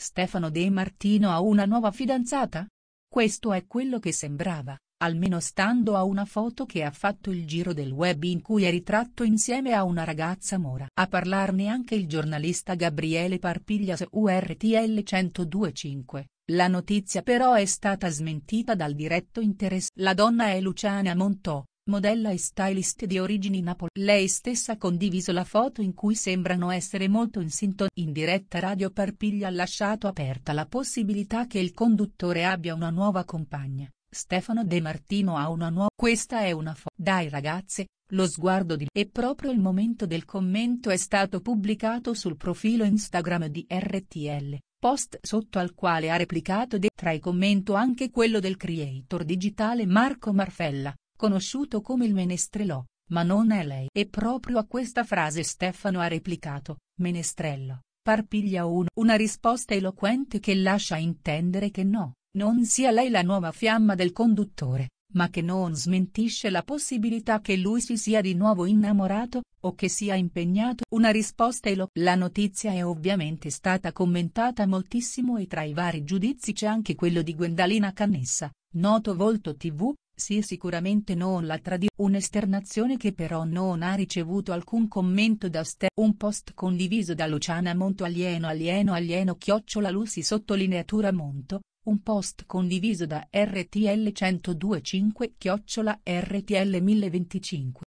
Stefano De Martino ha una nuova fidanzata? Questo è quello che sembrava, almeno stando a una foto che ha fatto il giro del web in cui è ritratto insieme a una ragazza mora. A parlarne anche il giornalista Gabriele Parpiglia su URTL 102.5, la notizia però è stata smentita dal diretto interesse. La donna è Luciana Montò, modella e stylist di origini Napoli. Lei stessa ha condiviso la foto in cui sembrano essere molto in sintonia. In diretta Radio Parpiglia ha lasciato aperta la possibilità che il conduttore abbia una nuova compagna, Stefano De Martino ha una nuova... Questa è una foto. Dai ragazze, lo sguardo di... E proprio il momento del commento è stato pubblicato sul profilo Instagram di RTL post sotto al quale ha replicato de tra i commento anche quello del creator digitale Marco Marfella, conosciuto come il menestrello, ma non è lei. E proprio a questa frase Stefano ha replicato, menestrello, parpiglia un, una risposta eloquente che lascia intendere che no, non sia lei la nuova fiamma del conduttore, ma che non smentisce la possibilità che lui si sia di nuovo innamorato, o che sia impegnato. Una risposta elo. La notizia è ovviamente stata commentata moltissimo e tra i vari giudizi c'è anche quello di Gwendalina Cannessa, noto volto tv, sì sicuramente non la tradì, un'esternazione che però non ha ricevuto alcun commento da Ste. Un post condiviso da Luciana Monto alieno alieno alieno chiocciola lusi sottolineatura Monto, un post condiviso da RTL 102.5 chiocciola RTL 1025.